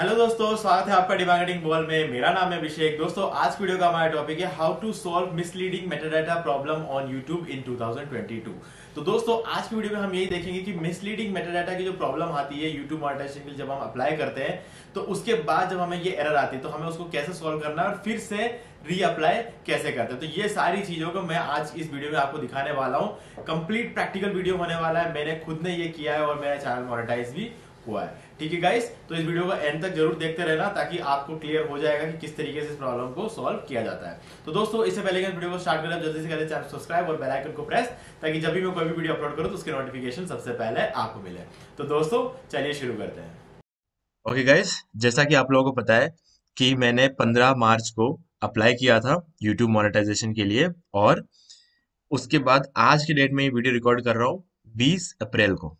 Hello दोस्तों स्वागत है आपका डिमार्केटिंग बॉल में मेरा नाम है अभिषेक दोस्तों आज वीडियो का हमारा टॉपिक है how to solve misleading metadata problem on YouTube in 2022 तो दोस्तों आज की वीडियो में हम यही देखेंगे कि मिसलीडिंग मेटाडाटा की जो प्रॉब्लम आती है यूट्यूब मॉनिटाइजेशन के लिए जब हम अप्लाई करते हैं तो उसके बाद जब हमें ये एरर आती है तो हमें उसको कैसे सोल्व करना है और फिर से रीअप्लाई कैसे करते हैं तो ये सारी चीजों को मैं आज इस वीडियो में आपको दिखाने वाला हूँ कंप्लीट प्रैक्टिकल वीडियो होने वाला है मैंने खुद ने ये किया है और मेरा चैनल मोनिटाइज भी हुआ है ठीक है गाइस तो इस वीडियो को एंड तक जरूर देखते रहना ताकि आपको क्लियर हो जाएगा कि किस तरीके से इस प्रॉब्लम को सॉल्व किया जाता है तो दोस्तों इससे पहले इस वीडियो को स्टार्ट करें जल्दी से करें चैनल सब्सक्राइब और बेल आइकन को प्रेस ताकि जब भी मैं कोई भी वीडियो अपलोड करूं तो उसके नोटिफिकेशन सबसे पहले आपको मिले तो दोस्तों चलिए शुरू करते हैं ओके गाइस जैसा कि आप लोगों को पता है कि मैंने पंद्रह मार्च को अप्लाई किया था यूट्यूब मोनेटाइजेशन के लिए और उसके बाद आज के डेट में ये वीडियो रिकॉर्ड कर रहा हूँ बीस अप्रैल को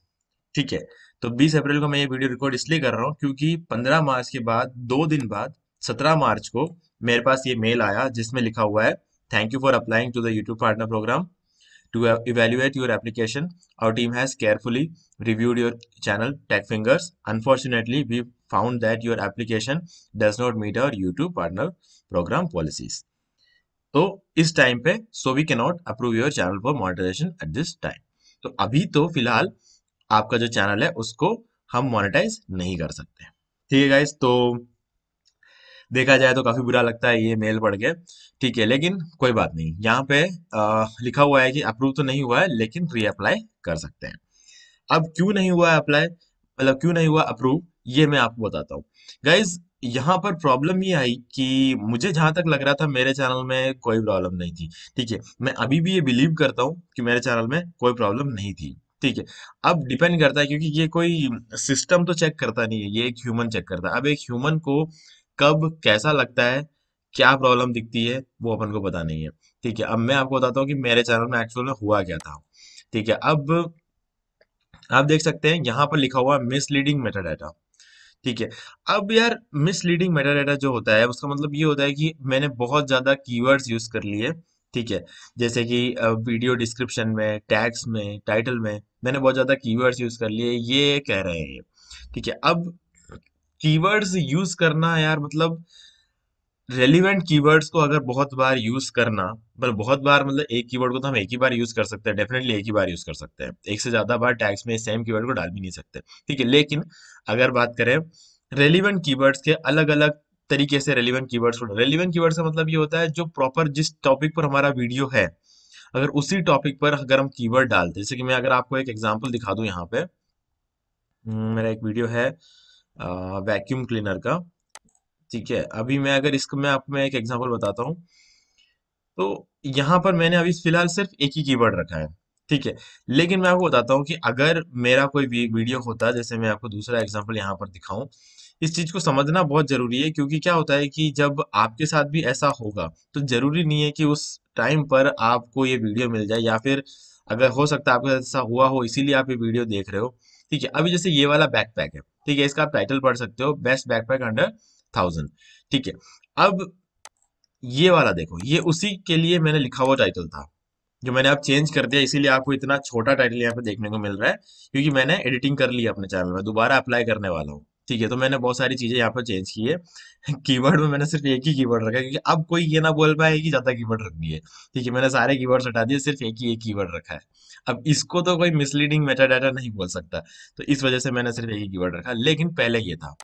ठीक है तो 20 अप्रैल को मैं ये वीडियो रिकॉर्ड इसलिए कर रहा हूँ क्योंकि पंद्रह मार्च के बाद दो दिन बाद सत्रह मार्च को मेरे पास ये मेल आया जिसमें लिखा हुआ है thank you for applying to the YouTube partner program to evaluate your application our team has carefully reviewed your channel tech fingers unfortunately we found that your application does not meet our YouTube partner program policies तो इस time पे so we can approve your channel for moderation at this time तो अभी तो फिलहाल आपका जो channel है उसको हम मोनेटाइज नहीं कर सकते ठीक है गाइज तो देखा जाए तो काफी बुरा लगता है ये मेल पढ़ के ठीक है लेकिन कोई बात नहीं यहाँ पे आ, लिखा हुआ है कि अप्रूव तो नहीं हुआ है लेकिन री अप्लाई कर सकते हैं अब क्यों नहीं हुआ अप्लाई मतलब क्यों नहीं हुआ अप्रूव ये मैं आपको बताता हूँ गाइज यहाँ पर प्रॉब्लम ये आई कि मुझे जहां तक लग रहा था मेरे चैनल में कोई प्रॉब्लम नहीं थी ठीक है मैं अभी भी ये बिलीव करता हूँ कि मेरे चैनल में कोई प्रॉब्लम नहीं थी ठीक है अब डिपेंड करता है क्योंकि ये कोई सिस्टम तो चेक करता नहीं है ये एक ह्यूमन चेक करता है अब एक ह्यूमन को कब कैसा लगता है क्या प्रॉब्लम दिखती है वो अपन को पता नहीं है ठीक है अब मैं आपको बताता हूँ कि मेरे चैनल में एक्चुअल में हुआ क्या था ठीक है अब आप देख सकते हैं यहाँ पर लिखा हुआ मिसलीडिंग डाटा ठीक है अब यार मिसलीडिंग डाटा जो होता है उसका मतलब ये होता है कि मैंने बहुत ज्यादा कीवर्ड्स यूज कर लिए ठीक है जैसे कि वीडियो डिस्क्रिप्शन में टैक्स में टाइटल में मैंने बहुत ज़्यादा कीवर्ड्स यूज़ कर लिए ये कह रहे हैं ये ठीक है अब कीवर्ड्स यूज़ करना यार मतलब रेलिवेंट कीवर्ड्स को अगर बहुत बार यूज करना मतलब बहुत बार मतलब एक कीवर्ड को तो हम एक ही बार यूज कर सकते हैं डेफिनेटली एक ही बार यूज कर सकते हैं एक से ज्यादा बार टैक्स में सेम कीवर्ड को डाल भी नहीं सकते ठीक है लेकिन अगर बात करें रेलिवेंट कीवर्ड्स के अलग अलग तरीके से रेलिवेंट कीवर्ड्स ढूंढो रेलिवेंट कीवर्ड का मतलब ये होता है जो प्रॉपर जिस टॉपिक पर हमारा वीडियो है अगर उसी टॉपिक पर अगर हम कीवर्ड डालते जैसे कि मैं अगर आपको एक एग्जाम्पल दिखा दूं यहाँ पे हम्म, मेरा एक वीडियो है वैक्यूम क्लीनर का ठीक है अभी मैं अगर इसको मैं आपको मैं एक एग्जाम्पल बताता हूँ तो यहाँ पर मैंने अभी फिलहाल सिर्फ एक ही कीवर्ड रखा है ठीक है लेकिन मैं आपको बताता हूँ कि अगर मेरा कोई वीडियो होता जैसे मैं आपको दूसरा एग्जाम्पल यहाँ पर दिखाऊं इस चीज को समझना बहुत जरूरी है क्योंकि क्या होता है कि जब आपके साथ भी ऐसा होगा तो जरूरी नहीं है कि उस टाइम पर आपको ये वीडियो मिल जाए या फिर अगर हो सकता है आपके साथ ऐसा हुआ हो इसीलिए आप ये वीडियो देख रहे हो ठीक है अभी जैसे ये वाला बैकपैक है ठीक है इसका आप टाइटल पढ़ सकते हो बेस्ट बैकपैक अंडर थाउजेंड ठीक है अब ये वाला देखो ये उसी के लिए मैंने लिखा हुआ टाइटल था जो मैंने अब चेंज कर दिया इसीलिए आपको इतना छोटा टाइटल यहाँ पे देखने को मिल रहा है क्योंकि मैंने एडिटिंग कर ली अपने चैनल में दोबारा अप्लाई करने वाला हूँ ठीक है तो मैंने बहुत सारी चीजें यहाँ पर चेंज की है कीवर्ड में मैंने सिर्फ एक ही कीवर्ड रखा है क्योंकि अब कोई ये ना बोल पाए कि ज्यादा कीवर्ड रख दिए ठीक है मैंने सारे कीवर्ड्स हटा दिए सिर्फ एक ही एक कीवर्ड रखा है अब इसको तो कोई मिसलीडिंग मेटा डाटा नहीं बोल सकता तो इस वजह से मैंने सिर्फ एक ही कीवर्ड रखा लेकिन पहले ये था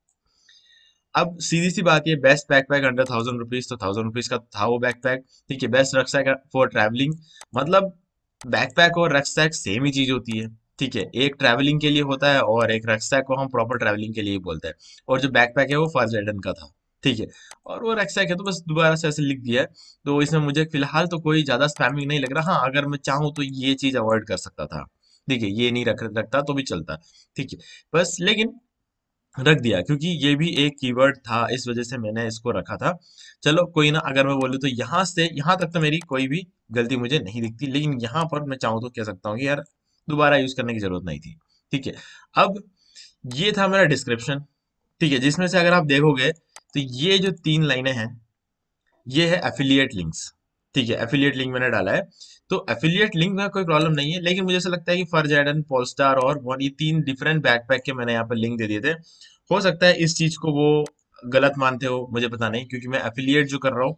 अब सीधी सी बात ये best backpack under thousand rupees तो थाउजेंड रुपीज का था वो बैक पैक ठीक है बेस्ट रक्सैक फॉर ट्रैवलिंग मतलब बैक पैक और रक्सैक सेम ही चीज होती है ठीक है एक ट्रैवलिंग के लिए होता है और एक रक्सा को हम प्रॉपर ट्रैवलिंग के लिए बोलते हैं और जो बैकपैक है वो फर्स्ट एडन का था ठीक है और वो रक्सा है तो बस दोबारा से ऐसे लिख दिया है तो इसमें मुझे फिलहाल तो कोई ज़्यादा स्पैमिंग नहीं लग रहा हाँ अगर मैं चाहूँ तो ये चीज़ अवॉइड कर सकता था ठीक है ये नहीं रख रखता तो भी चलता ठीक है बस लेकिन रख दिया क्योंकि ये भी एक कीवर्ड था इस वजह से मैंने इसको रखा था चलो कोई ना अगर मैं बोलूँ तो यहाँ से यहाँ तक तो मेरी कोई भी गलती मुझे नहीं दिखती लेकिन यहाँ पर मैं चाहूँ तो कह सकता हूँ कि यार दोबारा यूज करने की जरूरत नहीं थी ठीक है अब ये था मेरा डिस्क्रिप्शन ठीक है जिसमें से अगर आप देखोगे तो ये जो तीन लाइनें हैं ये है एफिलियट लिंक्स ठीक है एफिलियट लिंक मैंने डाला है तो एफिलियट लिंक में कोई प्रॉब्लम नहीं है लेकिन मुझे ऐसा लगता है कि फर्ज एडन पोलस्टार और वन ये तीन डिफरेंट बैकपैक के मैंने यहाँ पर लिंक दे दिए थे हो सकता है इस चीज को वो गलत मानते हो मुझे पता नहीं क्योंकि मैं एफिलियट जो कर रहा हूँ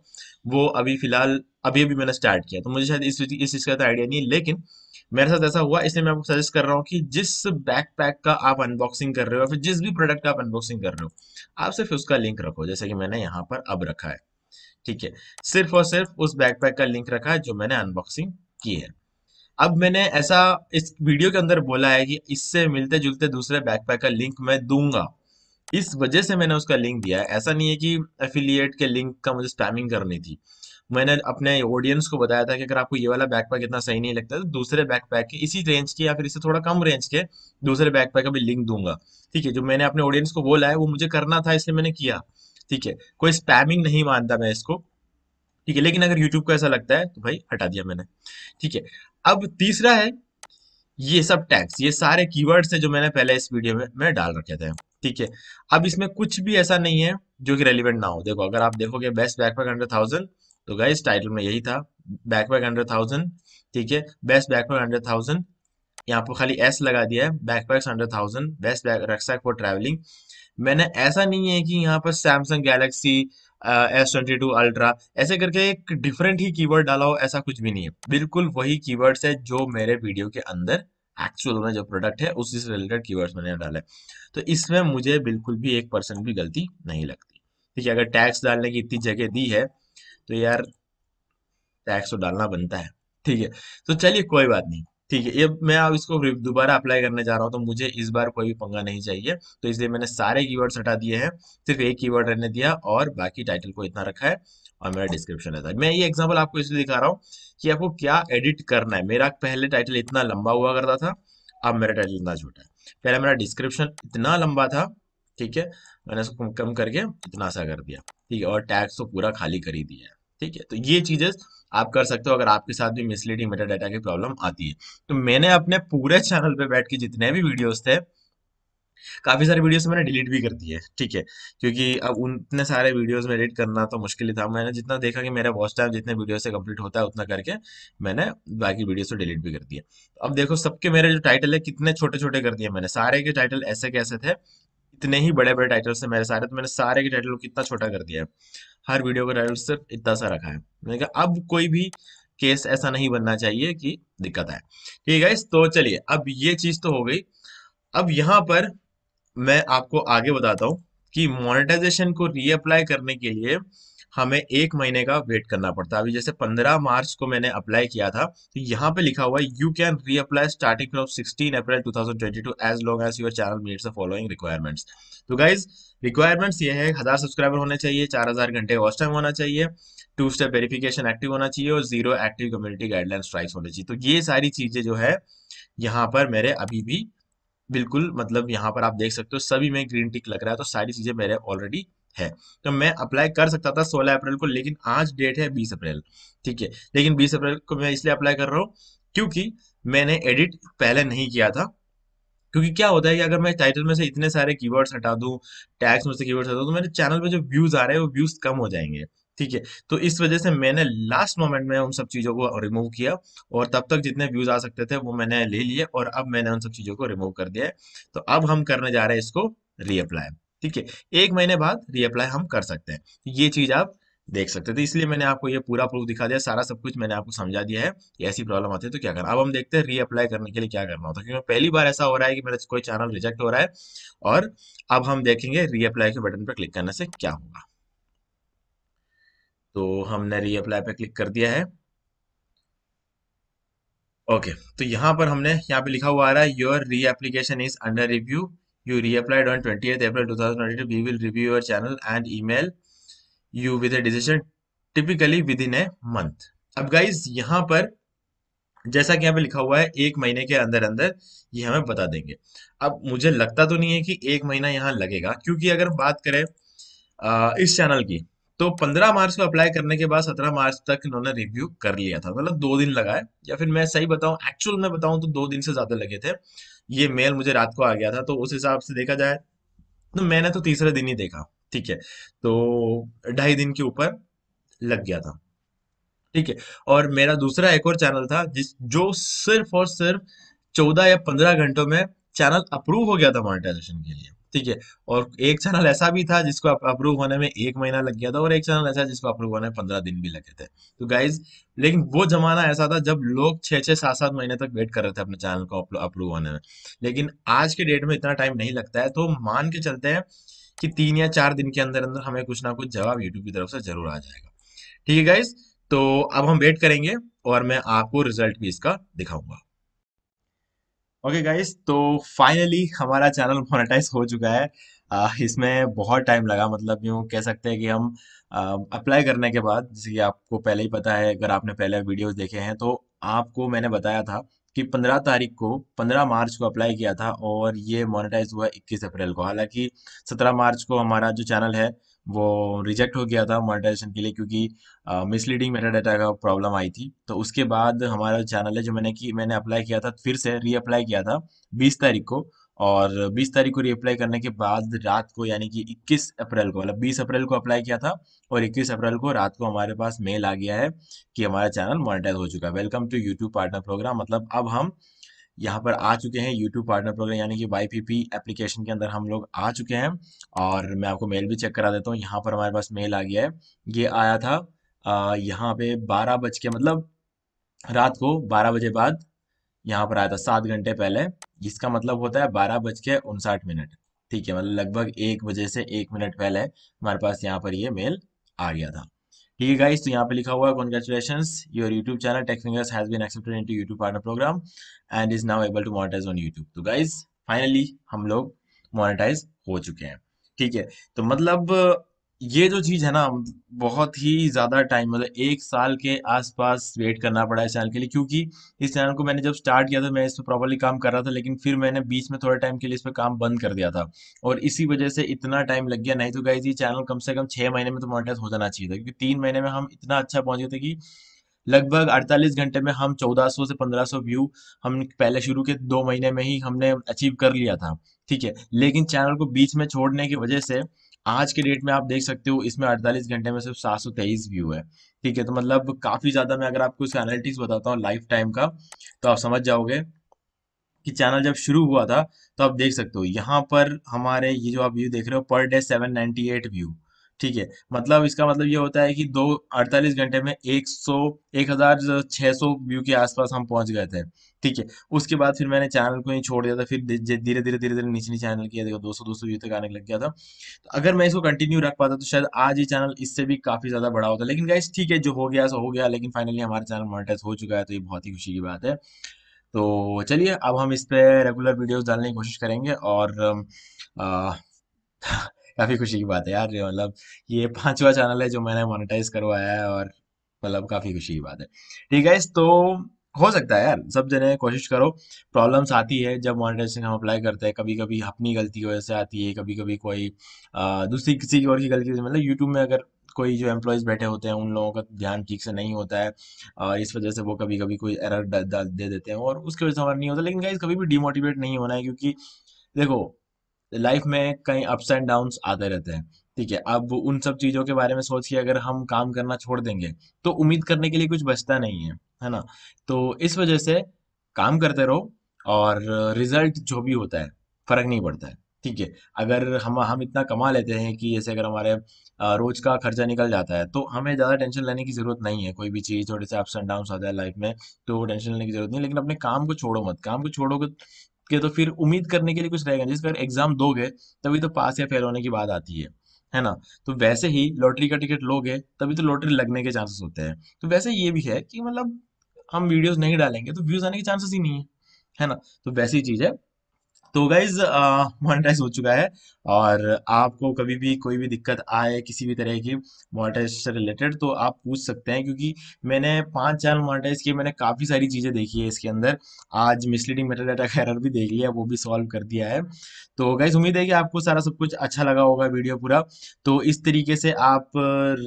वो अभी फिलहाल अभी अभी मैंने स्टार्ट किया तो मुझे शायद इस चीज का तो आइडिया नहीं है लेकिन मेरे साथ ऐसा हुआ इसलिए मैं आपको सजेस्ट कर रहा हूँ कि जिस बैकपैक का आप अनबॉक्सिंग कर रहे हो या फिर जिस भी प्रोडक्ट का आप अनबॉक्सिंग कर रहे हो आप सिर्फ उसका लिंक रखो जैसे कि मैंने यहाँ पर अब रखा है ठीक है सिर्फ और सिर्फ उस बैकपैक का लिंक रखा है जो मैंने अनबॉक्सिंग की है अब मैंने ऐसा इस वीडियो के अंदर बोला है कि इससे मिलते जुलते दूसरे बैकपैक का लिंक मैं दूंगा इस वजह से मैंने उसका लिंक दिया है ऐसा नहीं है कि एफिलिएट के लिंक का मुझे स्पैमिंग करनी थी मैंने अपने ऑडियंस को बताया था कि अगर आपको ये वाला बैकपैक इतना सही नहीं लगता तो दूसरे बैकपैक के इसी रेंज के या फिर इससे थोड़ा कम रेंज के दूसरे बैकपैक का भी लिंक दूंगा ठीक है जो मैंने अपने ऑडियंस को बोला है वो मुझे करना था इसलिए मैंने किया ठीक है कोई स्पैमिंग नहीं मानता मैं इसको ठीक है लेकिन अगर यूट्यूब को ऐसा लगता है तो भाई हटा दिया मैंने ठीक है अब तीसरा है ये सब टैक्स ये सारे कीवर्ड्स हैं जो मैंने पहले इस वीडियो में मैं डाल रखे थे ठीक है अब इसमें कुछ भी ऐसा नहीं है जो कि रेलिवेंट ना हो देखो अगर आप देखोगे बेस्ट बैकपैक हंड्रेड थाउजेंड तो गाइज टाइटल में यही था बैकपैक हंड्रेड थाउजेंड ठीक है बेस्ट बैकपैक हंड्रेड थाउजेंड यहाँ पर खाली एस लगा दिया है backpacks hundred thousand best rucksack for travelling मैंने ऐसा नहीं है कि यहाँ पर Samsung Galaxy S twenty two Ultra ऐसे करके एक डिफरेंट ही कीवर्ड डाला हो ऐसा कुछ भी नहीं है बिल्कुल वही कीवर्ड्स है जो मेरे वीडियो के अंदर एक्चुअल में जो प्रोडक्ट है उसी से रिलेटेड कीवर्ड्स मैंने डाला है तो इसमें मुझे बिल्कुल भी एक परसेंट भी गलती नहीं लगती ठीक है अगर टैक्स डालने की इतनी जगह दी है तो यार टैक्स तो डालना बनता है ठीक है तो चलिए कोई बात नहीं ठीक है ये मैं अब इसको दोबारा अप्लाई करने जा रहा हूँ तो मुझे इस बार कोई भी पंगा नहीं चाहिए तो इसलिए मैंने सारे कीवर्ड्स हटा दिए हैं सिर्फ एक कीवर्ड रहने दिया और बाकी टाइटल को इतना रखा है और मेरा डिस्क्रिप्शन रहता है मैं ये एग्जाम्पल आपको इसलिए दिखा रहा हूँ कि आपको क्या एडिट करना है मेरा पहले टाइटल इतना लंबा हुआ करता था अब मेरा टाइटल इतना छोटा है पहले मेरा डिस्क्रिप्शन इतना लंबा था ठीक है मैंने इसको कम करके इतना सा कर दिया ठीक है और टैक्स को तो पूरा खाली कर ही दिया है ठीक है तो ये चीजें आप कर सकते हो अगर आपके साथ भी मिसलीडिंग मेटा डाटा की प्रॉब्लम आती है तो मैंने अपने पूरे चैनल पे बैठ के जितने भी वीडियोस थे काफी सारे वीडियोस मैंने डिलीट भी कर दिए ठीक है क्योंकि अब उतने सारे वीडियोस में एडिट करना तो मुश्किल ही था मैंने जितना देखा कि मेरा वॉच टाइम जितने वीडियो से कंप्लीट होता है उतना करके मैंने बाकी वीडियोस को डिलीट भी कर दिए अब देखो सबके मेरे जो टाइटल है कितने छोटे छोटे कर दिए मैंने सारे के टाइटल ऐसे कैसे थे इतने ही बड़े बड़े टाइटल से मेरे सारे तो मैंने सारे के टाइटल को कितना छोटा कर दिया है हर वीडियो का टाइटल सिर्फ इतना सा रखा है मैंने कहा अब कोई भी केस ऐसा नहीं बनना चाहिए कि दिक्कत आए ठीक है तो चलिए अब ये चीज तो हो गई अब यहाँ पर मैं आपको आगे बताता हूँ कि मोनेटाइजेशन को रीअप्लाई करने के लिए हमें एक महीने का वेट करना पड़ता है अभी जैसे पंद्रह मार्च को मैंने अप्लाई किया था तो यहाँ पे लिखा हुआ है you can reapply starting from sixteen April two thousand twenty two as long as your channel meets following requirements तो गाइज रिक्वायरमेंट्स ये है हजार सब्सक्राइबर होने चाहिए चार हजार घंटे वॉस्ट टाइम होना चाहिए टू स्टेप वेरिफिकेशन एक्टिव होना चाहिए और zero active community guideline strikes होने चाहिए तो ये सारी चीजें जो है यहाँ पर मेरे अभी भी बिल्कुल मतलब यहाँ पर आप देख सकते हो सभी में ग्रीन टिक लग रहा है तो सारी चीजें मेरे ऑलरेडी है तो मैं अप्लाई कर सकता था 16 अप्रैल को लेकिन आज डेट है 20 अप्रैल ठीक है लेकिन 20 अप्रैल को मैं इसलिए अप्लाई कर रहा हूँ क्योंकि मैंने एडिट पहले नहीं किया था क्योंकि क्या होता है कि अगर मैं टाइटल में से इतने सारे कीवर्ड्स हटा दूं टैक्स में से कीवर्ड्स हटा दूं तो मेरे चैनल पे जो व्यूज आ रहे हैं वो व्यूज कम हो जाएंगे ठीक है तो इस वजह से मैंने लास्ट मोमेंट में उन सब चीज़ों को रिमूव किया और तब तक जितने व्यूज आ सकते थे वो मैंने ले लिए और अब मैंने उन सब चीज़ों को रिमूव कर दिया है तो अब हम करने जा रहे हैं इसको रीअप्लाई ठीक है एक महीने बाद रीअप्लाई हम कर सकते हैं तो ये चीज आप देख सकते थे तो इसलिए मैंने आपको ये पूरा प्रूफ दिखा दिया सारा सब कुछ मैंने आपको समझा दिया है ऐसी प्रॉब्लम आती है तो क्या करना अब हम देखते हैं रीअप्लाई करने के लिए क्या करना होता है क्योंकि पहली बार ऐसा हो रहा है कि मेरा कोई चैनल रिजेक्ट हो रहा है और अब हम देखेंगे रीअप्लाई के बटन पर क्लिक करने से क्या होगा तो हमने रीअप्लाई पर क्लिक कर दिया है ओके okay, तो यहाँ पर हमने यहाँ पे लिखा हुआ आ रहा है your re is under review You reapplied on 20th April 2022. We will review your channel and email you with a decision typically within a month. अब गाइज यहाँ पर जैसा कि यहाँ पे लिखा हुआ है एक महीने के अंदर अंदर ये हमें बता देंगे अब मुझे लगता तो नहीं है कि एक महीना यहाँ लगेगा क्योंकि अगर बात करें आ, इस चैनल की तो 15 मार्च को अप्लाई करने के बाद 17 मार्च तक इन्होंने रिव्यू कर लिया था मतलब दो दिन लगाए या फिर मैं सही बताऊं एक्चुअल में बताऊं तो दो दिन से ज्यादा लगे थे ये मेल मुझे रात को आ गया था तो उस हिसाब से देखा जाए तो मैंने तो तीसरे दिन ही देखा ठीक है तो ढाई दिन के ऊपर लग गया था ठीक है और मेरा दूसरा एक और चैनल था जिस जो सिर्फ और सिर्फ चौदह या पंद्रह घंटों में चैनल अप्रूव हो गया था मोनिटाइजेशन के लिए ठीक है और एक चैनल ऐसा भी था जिसको अप्रूव होने में एक महीना लग गया था और एक चैनल ऐसा जिसको अप्रूव होने में पंद्रह दिन भी लगे थे तो गाइज लेकिन वो जमाना ऐसा था जब लोग छह छह सात सात महीने तक वेट कर रहे थे अपने चैनल को अप्रूव होने में लेकिन आज के डेट में इतना टाइम नहीं लगता है तो मान के चलते हैं कि तीन या चार दिन के अंदर अंदर हमें कुछ ना कुछ जवाब यूट्यूब की तरफ से जरूर आ जाएगा ठीक है गाइज तो अब हम वेट करेंगे और मैं आपको रिजल्ट भी इसका दिखाऊंगा ओके okay गाइस तो फाइनली हमारा चैनल मोनेटाइज हो चुका है इसमें बहुत टाइम लगा मतलब यूँ कह सकते हैं कि हम अप्लाई करने के बाद जैसे कि आपको पहले ही पता है अगर आपने पहले वीडियोस देखे हैं तो आपको मैंने बताया था कि 15 तारीख को 15 मार्च को अप्लाई किया था और ये मोनेटाइज हुआ 21 अप्रैल को हालांकि 17 मार्च को हमारा जो चैनल है वो रिजेक्ट हो गया था मोनेटाइजेशन के लिए क्योंकि मिसलीडिंग मेटा डाटा का प्रॉब्लम आई थी तो उसके बाद हमारा चैनल है जो मैंने की मैंने अप्लाई किया था फिर से रीअप्लाई किया था बीस तारीख को और 20 तारीख को रीअप्लाई करने के बाद रात को यानी कि 21 अप्रैल को मतलब 20 अप्रैल को अप्लाई किया था और 21 अप्रैल को रात को हमारे पास मेल आ गया है कि हमारा चैनल मोनिटाइज हो चुका है welcome to YouTube partner program मतलब अब हम यहाँ पर आ चुके हैं यूट्यूब पार्टनर प्रोग्राम यानी कि वाई एप्लीकेशन के अंदर हम लोग आ चुके हैं और मैं आपको मेल भी चेक करा देता हूँ यहाँ पर हमारे पास मेल आ गया है ये आया था यहाँ पे बारह बज के मतलब रात को बारह बजे बाद यहाँ पर आया था सात घंटे पहले जिसका मतलब होता है बारह बज के उनसाठ मिनट ठीक है मतलब लगभग एक बजे से एक मिनट पहले हमारे पास यहाँ पर ये मेल आ गया था ठीक है गाइस तो यहाँ पे लिखा हुआ है congratulation your YouTube channel technikers has been accepted into YouTube partner program and is now able to monetize on YouTube तो गाइस फाइनली हम लोग मोनेटाइज हो चुके हैं ठीक है तो मतलब ये जो चीज़ है ना बहुत ही ज़्यादा टाइम मतलब एक साल के आसपास वेट करना पड़ा इस चैनल के लिए क्योंकि इस चैनल को मैंने जब स्टार्ट किया था मैं इस पर प्रॉपरली काम कर रहा था लेकिन फिर मैंने बीच में थोड़े टाइम के लिए इस पर काम बंद कर दिया था और इसी वजह से इतना टाइम लग गया नहीं तो गाइज जी चैनल कम से कम छह महीने में तो मोनिटाइज हो जाना चाहिए था क्योंकि तीन महीने में हम इतना अच्छा पहुंचे थे कि लगभग 48 घंटे में हम 1400 से 1500 व्यू हम पहले शुरू के दो महीने में ही हमने अचीव कर लिया था ठीक है लेकिन चैनल को बीच में छोड़ने की वजह से आज के डेट में आप देख सकते हो इसमें 48 घंटे में सिर्फ सात व्यू है ठीक है तो मतलब काफी ज्यादा मैं अगर आपको इसका एनालिटिक्स बताता हूँ लाइफ टाइम का तो आप समझ जाओगे कि चैनल जब शुरू हुआ था तो आप देख सकते हो यहाँ पर हमारे ये जो आप व्यू देख रहे हो पर डे सेवन व्यू ठीक है मतलब इसका मतलब ये होता है कि दो अड़तालीस घंटे में एक सौ एक हजार छह सौ व्यू के आसपास हम पहुंच गए थे ठीक है उसके बाद फिर मैंने चैनल को ही छोड़ दिया था फिर धीरे धीरे धीरे धीरे नीचे नीचे चैनल किया देखो दो सौ दो सौ व्यू तक आने लग गया था तो अगर मैं इसको कंटिन्यू रख पाता तो शायद आज ये चैनल इससे भी काफी ज्यादा बड़ा होता लेकिन गाइस ठीक है जो हो गया सो हो गया लेकिन फाइनली हमारा चैनल मोनिटाइज हो चुका है तो ये बहुत ही खुशी की बात है तो चलिए अब हम इस पर रेगुलर वीडियोज डालने की कोशिश करेंगे और काफ़ी खुशी की बात है यार मतलब ये पांचवा चैनल है जो मैंने मोनेटाइज करवाया है और मतलब काफ़ी खुशी की बात है ठीक है तो हो सकता है यार सब जने कोशिश करो प्रॉब्लम्स आती है जब मोनिटाइजेशन हम अप्लाई करते हैं कभी कभी अपनी गलती की वजह से आती है कभी कभी कोई दूसरी किसी और की गलती मतलब यूट्यूब में अगर कोई जो एम्प्लॉयज़ बैठे होते हैं उन लोगों का ध्यान ठीक से नहीं होता है और इस वजह से वो कभी कभी कोई एरर दे देते हैं और उसकी वजह से हमारा नहीं होता लेकिन गाइज कभी भी डिमोटिवेट नहीं होना है क्योंकि देखो लाइफ में कई अप्स एंड डाउन्स आते रहते हैं ठीक है अब उन सब चीज़ों के बारे में सोच के अगर हम काम करना छोड़ देंगे तो उम्मीद करने के लिए कुछ बचता नहीं है है ना तो इस वजह से काम करते रहो और रिजल्ट जो भी होता है फर्क नहीं पड़ता है ठीक है अगर हम हम इतना कमा लेते हैं कि जैसे अगर हमारे रोज का खर्चा निकल जाता है तो हमें ज़्यादा टेंशन लेने की ज़रूरत नहीं है कोई भी चीज़ थोड़े से अप्स एंड डाउन आता है लाइफ में तो टेंशन लेने की ज़रूरत नहीं लेकिन अपने काम को छोड़ो मत काम को छोड़ोगे के तो फिर उम्मीद करने के लिए कुछ रहेगा जिस अगर एग्जाम दोगे तभी तो पास या फेल होने की बात आती है है ना तो वैसे ही लॉटरी का टिकट लोगे तभी तो लॉटरी लगने के चांसेस होते हैं तो वैसे ये भी है कि मतलब हम वीडियोस नहीं डालेंगे तो व्यूज आने के चांसेस ही नहीं है है ना तो वैसी चीज है तो गाइज मोनेटाइज हो चुका है और आपको कभी भी कोई भी दिक्कत आए किसी भी तरह की मोनेटाइज से रिलेटेड तो आप पूछ सकते हैं क्योंकि मैंने पांच चैनल मोनेटाइज किए मैंने काफ़ी सारी चीज़ें देखी है इसके अंदर आज मिसलीडिंग मेटा डाटा का एरर भी देख लिया वो भी सॉल्व कर दिया है तो गाइज उम्मीद है कि आपको सारा सब कुछ अच्छा लगा होगा वीडियो पूरा तो इस तरीके से आप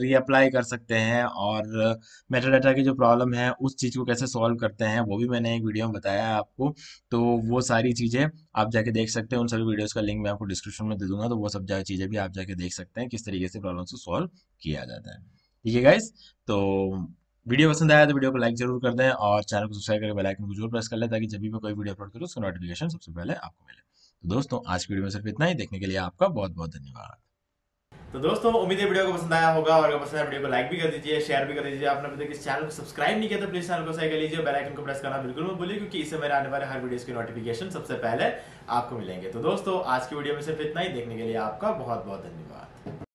रीअप्लाई कर सकते हैं और मेटा डाटा की जो प्रॉब्लम है उस चीज़ को कैसे सॉल्व करते हैं वो भी मैंने एक वीडियो में बताया है आपको तो वो सारी चीज़ें आप जाके देख सकते हैं उन सभी वीडियोस का लिंक मैं आपको डिस्क्रिप्शन में दे दूंगा तो वो सब जा चीज़ें भी आप जाके देख सकते हैं किस तरीके से प्रॉब्लम को सॉल्व किया जाता है ठीक है गाइज तो वीडियो पसंद आया तो वीडियो को लाइक जरूर कर दें और चैनल को सब्सक्राइब करके बेलाइकन को जरूर प्रेस कर लें ताकि जब भी मैं कोई वीडियो अपलोड करूँ उसका नोटिफिकेशन सबसे पहले आपको मिले तो दोस्तों आज की वीडियो में सिर्फ इतना ही देखने के लिए आपका बहुत बहुत धन्यवाद तो दोस्तों उम्मीद है वीडियो को पसंद आया होगा और अगर पसंद आया वीडियो को लाइक भी कर दीजिए शेयर भी कर दीजिए आपने अभी तक इस चैनल को सब्सक्राइब नहीं किया तो प्लीज चैनल को सही कर लीजिए बेल आइकन को प्रेस करना बिल्कुल मत भूलिए क्योंकि इससे मेरे आने वाले हर वीडियो की नोटिफिकेशन सबसे पहले आपको मिलेंगे तो दोस्तों आज की वीडियो में सिर्फ इतना ही देखने के लिए आपका बहुत बहुत धन्यवाद